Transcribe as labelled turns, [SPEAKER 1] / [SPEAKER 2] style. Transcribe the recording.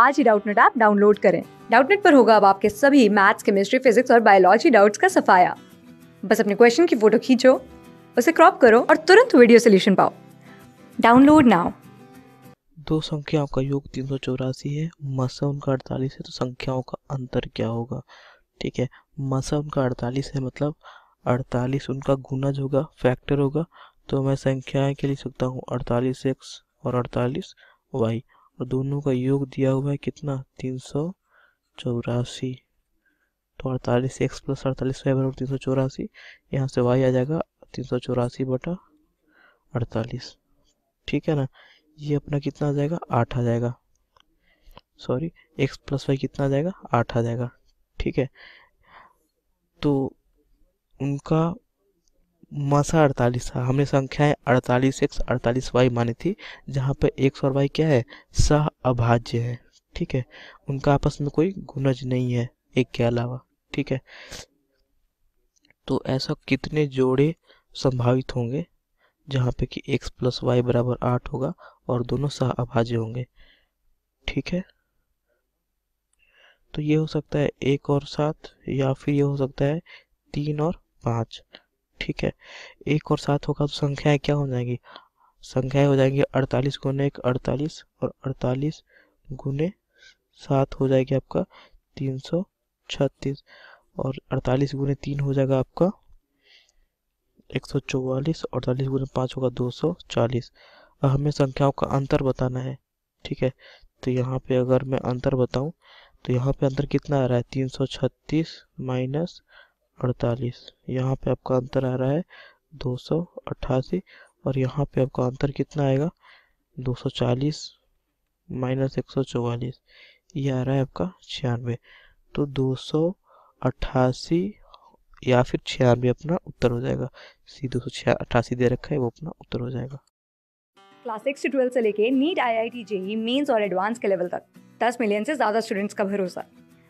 [SPEAKER 1] आज ही Doubtnut app download करें डाउटनेट पर होगा अब आपके सभी मैथ्स केमिस्ट्री फिजिक्स और बायोलॉजी डाउट्स का सफाया बस अपने क्वेश्चन की फोटो खींचो उसे क्रॉप करो और तुरंत वीडियो सोल्यूशन पाओ डाउनलोड नाउ
[SPEAKER 2] दो संख्याओं का योग तीन सौ चौरासी है मसा उनका अड़तालीस है तो संख्याओं का अंतर क्या होगा ठीक है मसा उनका अड़तालीस है मतलब अड़तालीस उनका गुणज होगा फैक्टर होगा तो मैं संख्याएं के लिए सकता हूँ अड़तालीस एक्स और अड़तालीस वाई और दोनों का योग दिया हुआ है कितना तीन सौ चौरासी तो अड़तालीस एक्स प्लस अड़तालीस वाई बराबर तीन सौ चौरासी यहाँ से वाई आ जाएगा तीन सौ चौरासी बटा अड़तालीस ठीक है ना ये अपना कितना आ जाएगा आठ आ जाएगा सॉरी एक्स प्लस वाई कितना आ जाएगा आठ आ जाएगा ठीक है तो उनका मसा अड़तालीस था हमने संख्याएं अड़तालीस एक्स अड़तालीस वाई मानी थी जहाँ पर एक्स और वाई क्या है सह अभाज्य है ठीक है उनका आपस में कोई गुनज नहीं है एक के अलावा ठीक है तो ऐसा कितने जोड़े संभावित होंगे जहाँ पे कि x प्लस वाई बराबर आठ होगा और दोनों सह अभाज्य होंगे ठीक है तो ये हो सकता है एक और सात या फिर ये हो सकता है तीन और पाँच ठीक है एक और सात होगा तो संख्याएं क्या हो जाएंगी संख्याएं हो जाएंगी अड़तालीस गुने एक अड़तालीस और अड़तालीस गुने सात हो जाएगी आपका तीन सौ छत्तीस और अड़तालीस गुने तीन हो जाएगा आपका एक सौ चौवालीस अड़तालीस गुने पाँच होगा दो सौ चालीस अब हमें संख्याओं का अंतर बताना है ठीक है तो यहाँ पे अगर मैं अंतर बताऊँ तो यहाँ पे अंतर कितना आ रहा है तीन सौ छत्तीस माइनस अड़तालीस यहाँ पे आपका अंतर आ रहा है दो सौ अट्ठासी और यहाँ पे आपका अंतर कितना आएगा दो सौ चालीस माइनस एक सौ चौवालीस ये आ रहा है आपका छियानवे तो दो सौ अट्ठासी या फिर छियानवे अपना उत्तर हो जाएगा सी दो सौ अट्ठासी दे रखा है वो अपना उत्तर हो जाएगा
[SPEAKER 1] क्लास सिक्स से ट्वेल्थ से लेके NEET I I T JEE mains और एडवांस के लेवल तक दस मिलियन से ज़्यादा स्टूडेंट्स का भरोसा